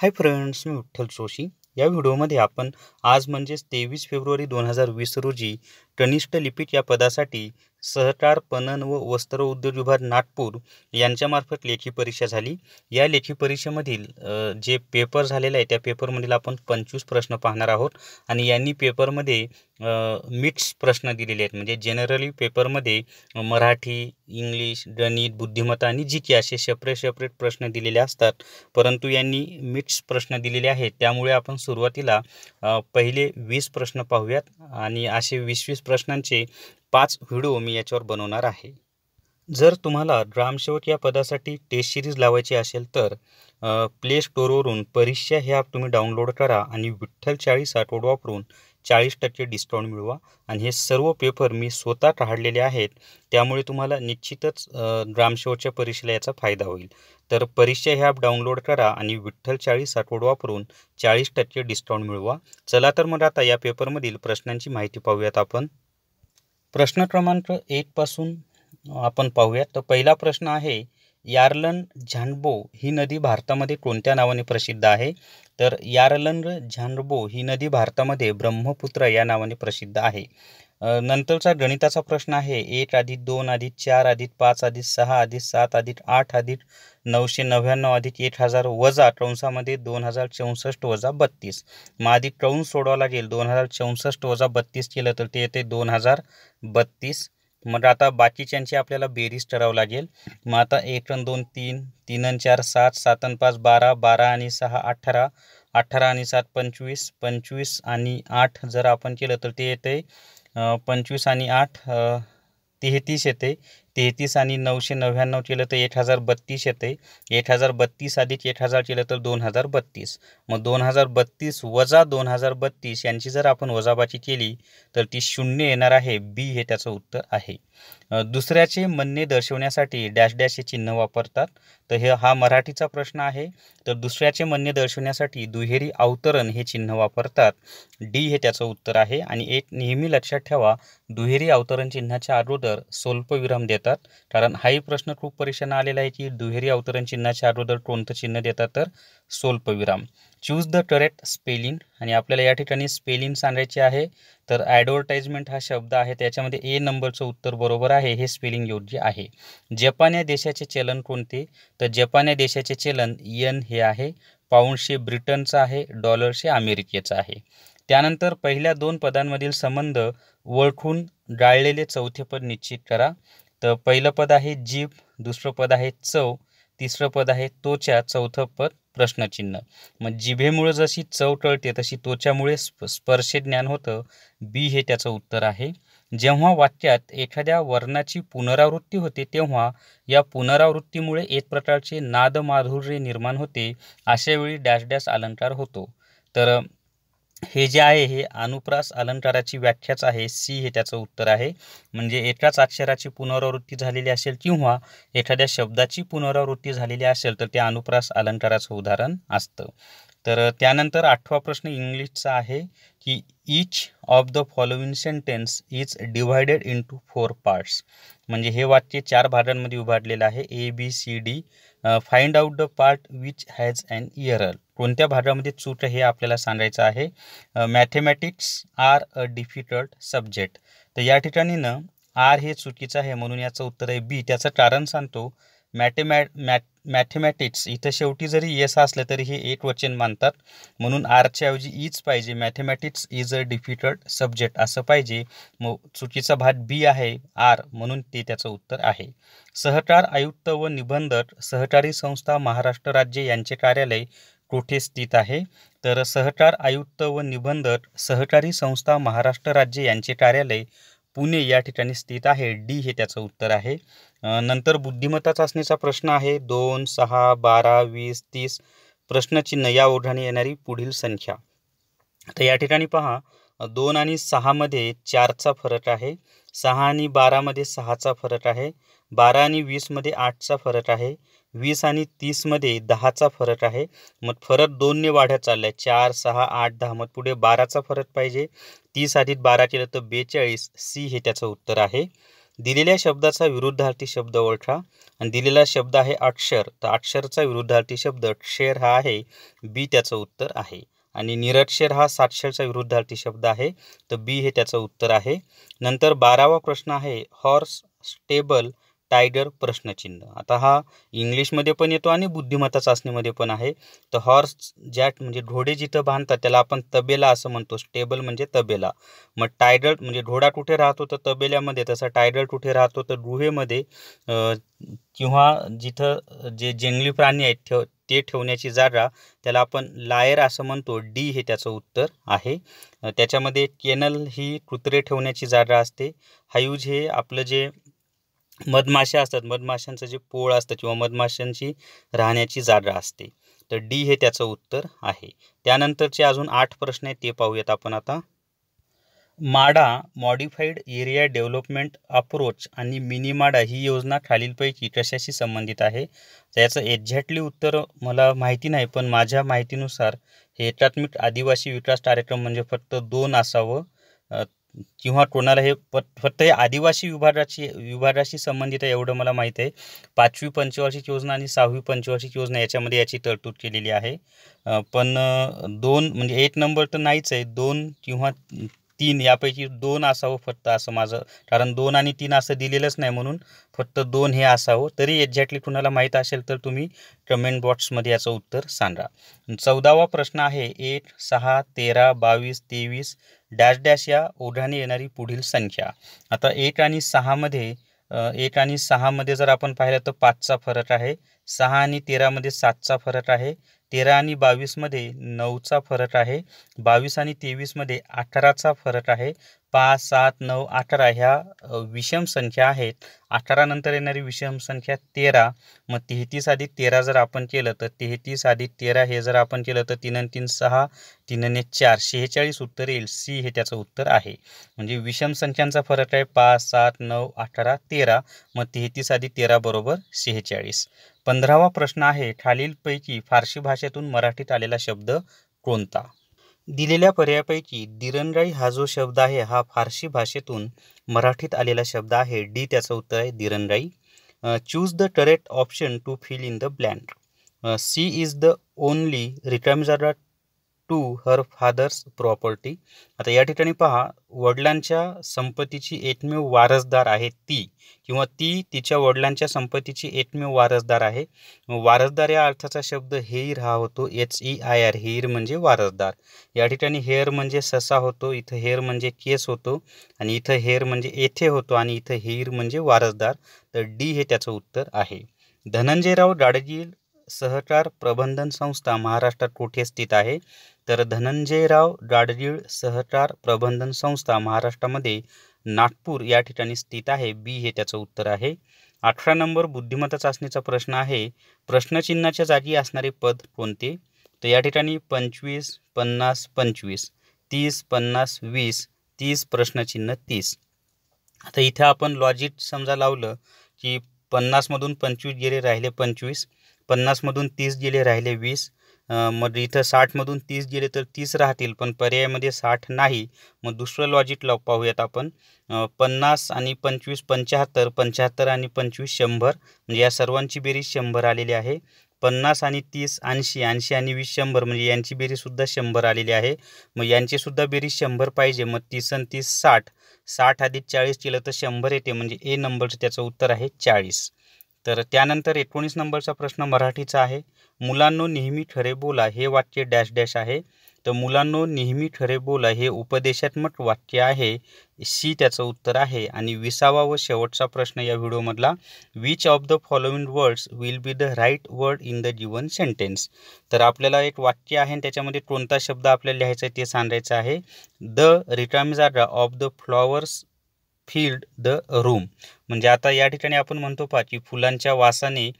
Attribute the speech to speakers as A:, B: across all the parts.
A: हाय friends मी विठ्ठल जोशी या व्हिडिओमध्ये आपण आज म्हणजेच तेवीस फेब्रुवारी दोन हजार वीस रोजी कनिष्ठ लिपीत या पदासाठी सहकार पणन व वस्त्र उद्योग विभाग नागपूर यांच्यामार्फत लेखी परीक्षा झाली या लेखी परीक्षेमधील जे पेपर झालेलं आहे त्या पेपरमधील आपण पंचवीस प्रश्न पाहणार आहोत आणि यांनी पेपरमध्ये मिक्स प्रश्न दिलेले आहेत म्हणजे जनरली पेपरमध्ये मराठी इंग्लिश गणित बुद्धिमत्ता आणि जी असे सेपरेट सेपरेट प्रश्न दिलेले असतात परंतु यांनी मिक्स प्रश्न दिलेले आहेत त्यामुळे आपण सुरुवातीला पहिले वीस प्रश्न पाहूयात आणि असे वीस वीस प्रश्नांचे पाच व्हिडिओ मी याच्यावर बनवणार आहे जर तुम्हाला ड्रामशेवट या पदासाठी टेस्ट सिरीज लावायची असेल तर प्ले स्टोरवरून परीक्षा हे ॲप तुम्ही डाउनलोड करा आणि विठ्ठल चाळीस आठवड वापरून चाळीस टक्के डिस्काउंट मिळवा आणि हे सर्व पेपर मी स्वतः काढलेले आहेत त्यामुळे तुम्हाला निश्चितच ग्रामसेवकच्या परीक्षेला याचा फायदा होईल तर परीक्षा हे ॲप डाउनलोड करा आणि विठ्ठल चाळीस आठवड वापरून चाळीस टक्के डिस्काउंट मिळवा चला तर मग आता या पेपरमधील प्रश्नांची माहिती पाहूयात आपण प्रश्न क्रमांक एकपासून आपण पाहूयात तर पहिला प्रश्न आहे यार्लन झांडबो ही नदी भारतामध्ये कोणत्या नावाने प्रसिद्ध आहे तर यार्लन झांडबो ही नदी भारतामध्ये ब्रह्मपुत्र या नावाने प्रसिद्ध आहे नंतरचा गणिताचा प्रश्न आहे एक आधी दोन आधी चार अधिक पाच अधिक सहा आधी सात अधिक आठ अधिक नऊशे नव्याण्णव अधिक एक हजार वजा कंसामध्ये दोन हजार चौसष्ट वजा बत्तीस मग आधी कंस सोडवा लागेल दोन हजार चौसष्ट वजा बत्तीस केलं तर ते येते दोन हजार बत्तीस मग आता बाकीच्यांची आपल्याला बेरीज ठरावं लागेल मग आता एक रन दोन तीन तीन अन चार सात सात अन पाच बारा बारा आणि सहा अठरा अठरा आणि सात पंचवीस पंचवीस आणि आठ जर आपण केलं तर ते येते पंचवीस आणि आठ तेहतीस येते तेहतीस आणि नऊशे नव्याण्णव केलं तर एक हजार बत्तीस येते एक हजार बत्तीस आधीच एक हजार केलं तर दोन हजार बत्तीस मग दोन हजार बत्तीस वजा दोन हजार बत्तीस यांची जर आपण वजाबाची केली तर ती शून्य येणार आहे बी हे त्याचं उत्तर आहे दुसऱ्याचे म्हणणे दर्शवण्यासाठी डॅश डॅश हे चिन्ह वापरतात तर हे हा मराठीचा प्रश्न आहे तर दुसऱ्याचे म्हणणे दर्शवण्यासाठी दुहेरी अवतरण हे चिन्ह वापरतात डी हे त्याचं उत्तर आहे आणि एक नेहमी लक्षात ठेवा दुहेरी अवतरण चिन्हाच्या अगोदर स्वल्पविराम देतात कारण हाही प्रश्न खूप परीक्षेनं आलेला आहे की दुहेरी अवतरण चिन्हाच्या अगोदर कोणतं चिन्ह देतात तर स्वल्पविराम चूज द करेक्ट स्पेलिंग आणि आपल्याला या ठिकाणी स्पेलिंग सांगायची आहे तर ॲडव्हर्टाइजमेंट हा शब्द आहे त्याच्यामध्ये ए नंबरचं उत्तर बरोबर आहे हे स्पेलिंग योग्य आहे जपान या देशाचे चलन कोणते तर जपान या देशाचे चलन यन हे आहे पाऊंडशे ब्रिटनचं आहे डॉलरशे अमेरिकेचं आहे त्यानंतर पहिल्या दोन पदांमधील संबंध ओळखून गाळलेले चौथे पद निश्चित करा तर पहिलं पद आहे जीप दुसरं पद आहे चव तिसरं पद आहे तोच्या चौथं पद प्रश्नचिन्ह मग जिभेमुळे जशी चव टळते तशी त्वचामुळे स्प स्पर्शे ज्ञान होतं बी हे त्याचं उत्तर आहे जेव्हा वाक्यात एखाद्या वर्णाची पुनरावृत्ती होते तेव्हा या पुनरावृत्तीमुळे एक प्रकारचे नादमाधुर्य निर्माण होते अशावेळी डॅश डॅश अलंकार होतो तर हे जे आहे हे अनुप्रास अलंकाराची व्याख्याच आहे सी हे त्याचं उत्तर आहे म्हणजे एकाच अक्षराची पुनरावृत्ती झालेली असेल किंवा एखाद्या शब्दाची पुनरावृत्ती झालेली असेल तर ते अनुप्रास अलंकाराचं उदाहरण असतं तर त्यानंतर आठवा प्रश्न इंग्लिशचा आहे की each of the following sentence is divided into four parts म्हणजे हे वाक्य चार भागांमध्ये उभारलेलं आहे A B C D find out the part which has an error कोणत्या भागामध्ये चूक हे आपल्याला सांगायचं आहे mathematics are a difficult subject तर या ठिकाणी ना आर हे चुकीचं आहे म्हणून याचं उत्तर आहे बी त्याचं कारण सांगतो मॅटेमॅ मॅ मॅथेमॅटिक्स इथं शेवटी जरी येस असलं तरी हे एक वचन मानतात म्हणून आरच्या ऐवजी ईच पाहिजे mathematics is a difficult subject असं पाहिजे मग चुकीचा भाग बी आहे आर म्हणून ते त्याचं उत्तर आहे सहकार आयुक्त व निबंधक सहकारी संस्था महाराष्ट्र राज्य यांचे कार्यालय कोठे स्थित आहे तर सहकार आयुक्त व निबंधक सहकारी संस्था महाराष्ट्र राज्य यांचे कार्यालय पुणे या ठिकाणी स्थित आहे डी हे त्याचं उत्तर आहे नंतर बुद्धिमत्ता चाचणीचा प्रश्न आहे दोन सहा बारा वीस तीस प्रश्नचिन्ह या ओढाने येणारी पुढील संख्या तर या ठिकाणी पहा दोन आणि सहामध्ये चारचा फरक आहे सहा आणि बारामध्ये सहाचा फरक आहे बारा आणि वीसमध्ये आठचा फरक आहे वीस आणि तीसमध्ये दहाचा फरक आहे मग फरक दोनने वाढत चालला चार सहा आठ दहा मग पुढे बाराचा फरक पाहिजे तीस आधीत बारा केलं तर बेचाळीस सी हे त्याचं उत्तर आहे दिलेल्या शब्दाचा विरुद्धार्थी शब्द ओळखा आणि दिलेला शब्द आहे अक्षर तर अक्षरचा विरुद्धार्थी शब्द क्षर हा आहे बी त्याचं उत्तर आहे आणि निरक्षर हा साक्षरचा विरुद्धार्थी शब्द आहे तर बी हे त्याचं उत्तर आहे नंतर बारावा प्रश्न आहे हॉर्स स्टेबल टायगर प्रश्नचिन्ह आता हा इंग्लिशमध्ये पण येतो आणि बुद्धिमत्ता चाचणीमध्ये पण आहे तर हॉर्स जॅट म्हणजे घोडे जिथं बांधतात त्याला आपण तबेला असं म्हणतो स्टेबल म्हणजे तबेला मग टायडल म्हणजे घोडा कुठे राहतो तर तबेल्यामध्ये तसा टायडल कुठे राहतो तर गुहेमध्ये किंवा जिथं जे जंगली प्राणी आहेत ठेव ते ठेवण्याची जागा त्याला आपण लायर असं म्हणतो डी हे त्याचं उत्तर आहे त्याच्यामध्ये केनल ही कुत्रे ठेवण्याची जागा असते हायूज हे आपलं जे मधमाशा असतात मधमाशांचं जे पोळ असतं किंवा मधमाशांची राहण्याची जागा असते तर डी हे त्याचं उत्तर आहे त्यानंतरचे अजून आठ प्रश्न आहेत ते पाहूयात आपण आता MADA modified area development approach आणि मिनी माडा ही योजना खालीलपैकी कशाशी संबंधित आहे त्याचं एक्झॅक्टली उत्तर मला माहिती नाही पण माझ्या माहितीनुसार हे एकात्मिक आदिवासी विकास कार्यक्रम म्हणजे फक्त दोन असावं किंवा कोणाला हे फक्त हे आदिवासी विभागाशी विभागाशी संबंधित आहे एवढं मला माहीत आहे पाचवी पंचवार्षिक योजना आणि सहावी पंचवार्षिक योजना याच्यामध्ये याची तरतूद केलेली आहे पण दोन म्हणजे एक नंबर तर नाहीच आहे दोन किंवा तीन यापैकी दोन असावं फक्त असं माझं कारण दोन आणि तीन असं दिलेलंच नाही म्हणून फक्त दोन हे असावं तरी एक्झॅक्टली कुणाला माहीत असेल तर तुम्ही कमेंट बॉक्समध्ये याचं उत्तर सांगा चौदावा प्रश्न आहे एक सहा तेरा बावीस तेवीस डॅश डॅश या ओढाने येणारी पुढील संख्या आता एक आणि सहामध्ये एक आणि सहामध्ये जर आपण पाहिलं तर पाचचा फरक आहे सहा आणि तेरामध्ये सातचा फरक आहे तेरा आणि बावीसमध्ये नऊचा फरक आहे बावीस आणि तेवीसमध्ये अठराचा फरक आहे पाच सात नऊ अठरा ह्या विषम संख्या आहेत अठरानंतर येणारी विषम संख्या तेरा मग तेहतीस आधी तेरा जर आपण केलं तर तेहतीस आधी तेरा हे जर आपण केलं तर तीन तीन सहा तीनने चार शेहेचाळीस उत्तर येईल सी हे त्याचं उत्तर आहे म्हणजे विषम संख्यांचा फरक आहे पाच सात नऊ अठरा तेरा मग तेहतीस आधी तेरा बरोबर शेहेचाळीस पंधरावा प्रश्न आहे खालीलपैकी फारशी भाषेतून मराठीत आलेला शब्द कोणता दिलेल्या पर्यायापैकी दिरंगाई हा जो शब्द आहे हा फारशी भाषेतून मराठीत आलेला शब्द आहे डी त्याचं उत्तर आहे दिरंगाई choose the correct option to fill in the blank she is the only returns to her father's property आता या ठिकाणी पहा वडिलांच्या संपत्तीची एकमेव वारसदार आहे ती किंवा ती तिच्या वडिलांच्या संपत्तीची एकमेव वारसदार आहे वारसदार या अर्थाचा शब्द हेर हा होतो H E I R heir म्हणजे वारसदार या ठिकाणी हेअर म्हणजे ससा होतो इथं हेअर म्हणजे केस होतो आणि इथं हेअर म्हणजे येथे होतो आणि इथं हेर म्हणजे वारसदार तर डी हे त्याचं उत्तर आहे धनंजयराव गाडगीळ सहकार प्रबंधन संस्था महाराष्ट्रात कुठे स्थित आहे तर धनंजयराव गाडगीळ सहकार प्रबंधन संस्था महाराष्ट्रामध्ये नागपूर या ठिकाणी स्थित आहे बी हे त्याचं उत्तर आहे अठरा नंबर बुद्धिमत्ता चाचणीचा प्रश्न आहे प्रश्नचिन्हाच्या जागी असणारे पद कोणते तर या ठिकाणी पंचवीस पन्नास पंचवीस तीस पन्नास वीस तीस प्रश्नचिन्ह तीस आता इथे आपण लॉजिक समजा लावलं की पन्नासमधून पंचवीस गेले राहिले पंचवीस पन्नासमधून तीस गेले राहिले वीस मग इथं साठमधून तीस गेले तर तीस राहतील पण पर्यायामध्ये साठ नाही मग दुसरं लॉजिक लाव पाहूयात आपण पन्नास आणि पंचवीस पंच्याहत्तर पंच्याहत्तर आणि पंचवीस शंभर म्हणजे या सर्वांची बेरीज शंभर आलेली आहे पन्नास आणि तीस ऐंशी ऐंशी आणि वीस शंभर म्हणजे यांची बेरीजसुद्धा शंभर आलेली आहे मग यांचीसुद्धा बेरीज शंभर पाहिजे मग तीस आणि तीस साठ साठ आधी चाळीस केलं तर शंभर येते म्हणजे ए नंबरचं त्याचं उत्तर आहे चाळीस तर त्यानंतर एकोणीस नंबरचा प्रश्न मराठीचा आहे मुलांनो नेहमी खरे बोला हे वाक्य डॅश डॅश आहे तर मुलांनो नेहमी खरे बोला हे उपदेशात्मक वाक्य आहे सी त्याचं उत्तर आहे आणि विसावा व शेवटचा प्रश्न या व्हिडिओमधला which of the following words will be the right word in the given sentence तर आपल्याला एक वाक्य आहे आणि त्याच्यामध्ये कोणता शब्द आपल्याला लिहायचा आहे ते सांगायचं आहे द रिकामी जागा of the flowers filled the room म्हणजे आता या ठिकाणी आपण म्हणतो पहा की फुलांच्या वासाने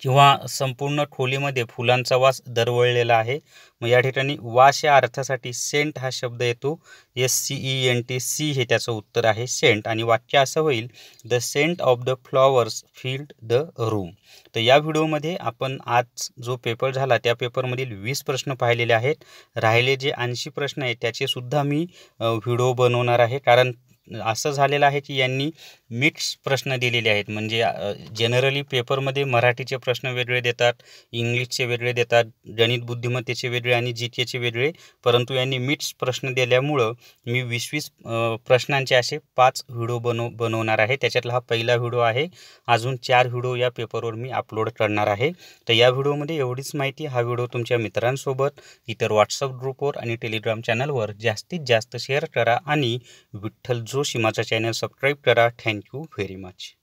A: किंवा संपूर्ण खोलीमध्ये फुलांचा वास दरवळलेला आहे मग या ठिकाणी वास या अर्थासाठी सेंट हा शब्द येतो S C E N T C हे त्याचं उत्तर आहे सेंट आणि वाक्य असं होईल the scent of the flowers filled the room तर या व्हिडिओमध्ये आपण आज जो पेपर झाला त्या पेपरमधील वीस प्रश्न पाहिलेले आहेत राहिले जे ऐंशी प्रश्न आहेत त्याचेसुद्धा मी व्हिडिओ बनवणार आहे कारण असं झालेलं आहे की यांनी मिक्स प्रश्न दिलेले आहेत म्हणजे जनरली पेपरमध्ये मराठीचे प्रश्न वेगळे देतात इंग्लिशचे वेगळे देतात गणित बुद्धिमत्तेचे वेगळे आणि जी केचे वेगळे परंतु यांनी मिक्स प्रश्न दिल्यामुळं मी वीस वीस प्रश्नांचे असे पाच व्हिडिओ बनव बनवणार आहे त्याच्यातला हा पहिला व्हिडिओ आहे अजून चार व्हिडिओ या पेपरवर मी अपलोड करणार आहे तर या व्हिडिओमध्ये एवढीच माहिती हा व्हिडिओ तुमच्या मित्रांसोबत इतर व्हॉट्सअप ग्रुपवर आणि टेलिग्राम चॅनलवर जास्तीत जास्त शेअर करा आणि विठ्ठल माझा चॅनल सबस्क्राईब करा थँक्यू व्हेरी मच